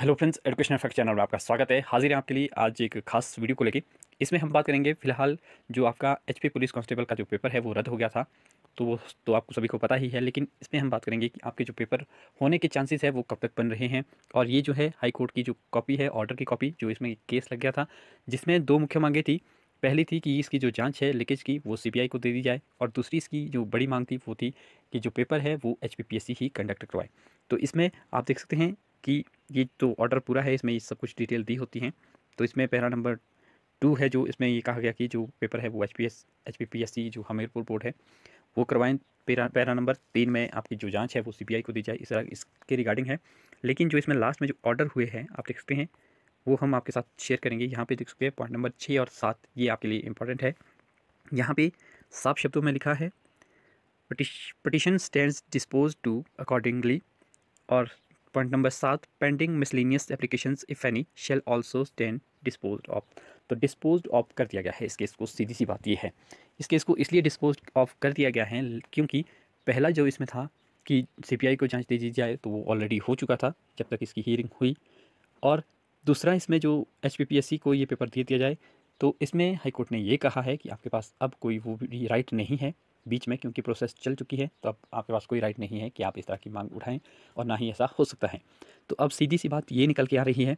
hello friends education fact channel में आपका स्वागत है हाजिर है आपके लिए आज एक खास वीडियो को लेके इसमें हम बात करेंगे फिलहाल जो आपका एचपी पुलिस कांस्टेबल का जो पेपर है वो रद्द हो गया था तो वो तो आपको सभी को पता ही है लेकिन इसमें हम बात करेंगे कि आपके जो पेपर होने के चांसेस है वो कब तक बन रहे हैं और ये जो है हाई कोर्ट की जो कॉपी है ऑर्डर की कॉपी जो इसमें केस लग गया था जिसमें दो मुख्य मांगे थी पहली थी कि इसकी जो जांच है लीकेज की वो सीबीआई को दे दी जाए और दूसरी इसकी जो बड़ी मांग थी वो थी कि जो पेपर है वो एच ही कंडक्ट करवाए तो इसमें आप देख सकते हैं कि ये तो ऑर्डर पूरा है इसमें ये सब कुछ डिटेल दी होती हैं तो इसमें पहला नंबर टू है जो इसमें ये कहा गया कि जो पेपर है वो H P S H P P S C जो हमीरपुर बोर्ड है वो करवाएँ पैरा पैरा नंबर तीन में आपकी जो जांच है वो सीबीआई को दी जाए इस तरह इसके रिगार्डिंग है लेकिन जो इसमें लास्ट में जो ऑर्डर हुए हैं आप देख सकते हैं वो हम आपके साथ शेयर करेंगे यहाँ पे देख सकते हैं पॉइंट नंबर छः और सात ये आपके लिए इंपॉर्टेंट है यहाँ पे साफ शब्दों में लिखा है petition stand dispose to accordingly और पॉइंट नंबर सात pending miscellaneous application if any shall also stand dispose of तो डिस्पोज ऑफ कर दिया गया है इस केस को सीधी सी बात ये है इस केस को इसलिए डिस्पोज ऑफ कर दिया गया है क्योंकि पहला जो इसमें था कि सीबीआई को जांच दे दी जाए तो वो ऑलरेडी हो चुका था जब तक इसकी हियरिंग हुई और दूसरा इसमें जो एच को ये पेपर दे दिया जाए तो इसमें हाईकोर्ट ने ये कहा है कि आपके पास अब कोई वो भी राइट नहीं है बीच में क्योंकि प्रोसेस चल चुकी है तो अब आपके पास कोई राइट नहीं है कि आप इस तरह की मांग उठाएं और ना ही ऐसा हो सकता है तो अब सीधी सी बात ये निकल के आ रही है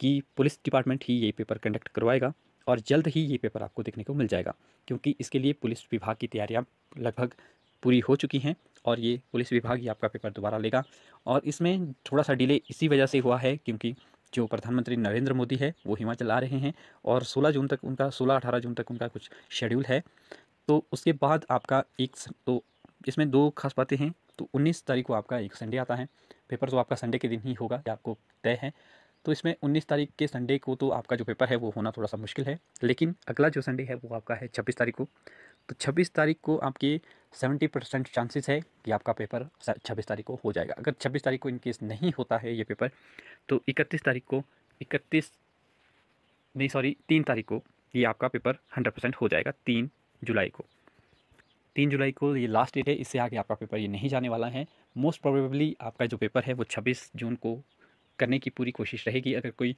कि पुलिस डिपार्टमेंट ही ये पेपर कंडक्ट करवाएगा और जल्द ही ये पेपर आपको देखने को मिल जाएगा क्योंकि इसके लिए पुलिस विभाग की तैयारियाँ लगभग पूरी हो चुकी हैं और ये पुलिस विभाग ही आपका पेपर दोबारा लेगा और इसमें थोड़ा सा डिले इसी वजह से हुआ है क्योंकि जो प्रधानमंत्री नरेंद्र मोदी है वो हिमाचल आ रहे हैं और 16 जून तक उनका 16-18 जून तक उनका कुछ शेड्यूल है तो उसके बाद आपका एक तो इसमें दो खास बातें हैं तो 19 तारीख को आपका एक संडे आता है पेपर तो आपका संडे के दिन ही होगा ये आपको तय है तो इसमें उन्नीस तारीख के संडे को तो आपका जो पेपर है वो होना थोड़ा सा मुश्किल है लेकिन अगला जो संडे है वो आपका है छब्बीस तारीख को तो छब्बीस तारीख को आपकी सेवेंटी परसेंट चांसेस है कि आपका पेपर छब्बीस तारीख को हो जाएगा अगर छब्बीस तारीख को इनकेस नहीं होता है ये पेपर तो इकतीस तारीख को इकतीस नहीं सॉरी तीन तारीख को ये आपका पेपर हंड्रेड परसेंट हो जाएगा तीन जुलाई को तीन जुलाई को ये लास्ट डेट है इससे आगे आपका पेपर ये नहीं जाने वाला है मोस्ट प्रोबेबली आपका जो पेपर है वो छब्बीस जून को करने की पूरी कोशिश रहेगी अगर कोई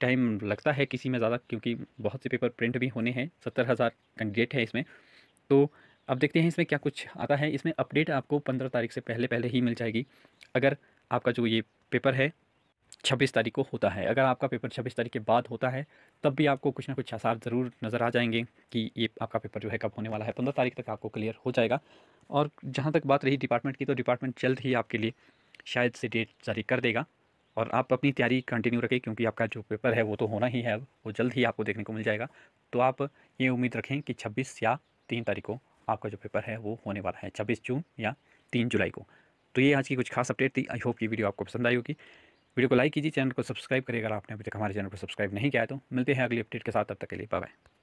टाइम लगता है किसी में ज़्यादा क्योंकि बहुत से पेपर प्रिंट भी होने हैं सत्तर हज़ार कैंडिडेट है इसमें तो अब देखते हैं इसमें क्या कुछ आता है इसमें अपडेट आपको पंद्रह तारीख से पहले पहले ही मिल जाएगी अगर आपका जो ये पेपर है छब्बीस तारीख को होता है अगर आपका पेपर छब्बीस तारीख के बाद होता है तब भी आपको कुछ ना कुछ आसार ज़रूर नज़र आ जाएंगे कि ये आपका पेपर जो है कब होने वाला है पंद्रह तारीख तक आपको क्लियर हो जाएगा और जहाँ तक बात रही डिपार्टमेंट की तो डिपार्टमेंट जल्द ही आपके लिए शायद से डेट जारी कर देगा और आप अपनी तैयारी कंटिन्यू रखें क्योंकि आपका जो पेपर है वो तो होना ही है वो जल्द ही आपको देखने को मिल जाएगा तो आप ये उम्मीद रखें कि छब्बीस या तीन तारीख को आपका जो पेपर है वो होने वाला है छब्बीस जून या तीन जुलाई को तो ये आज की कुछ खास अपडेट थी आई होप ये वीडियो आपको पसंद आई होगी वीडियो को लाइक कीजिए चैनल को सब्सक्राइब करिए अगर आपने अभी तक हमारे चैनल को सब्सक्राइब नहीं किया तो मिलते हैं अगली अपडेट के साथ तब तक के लिए बाय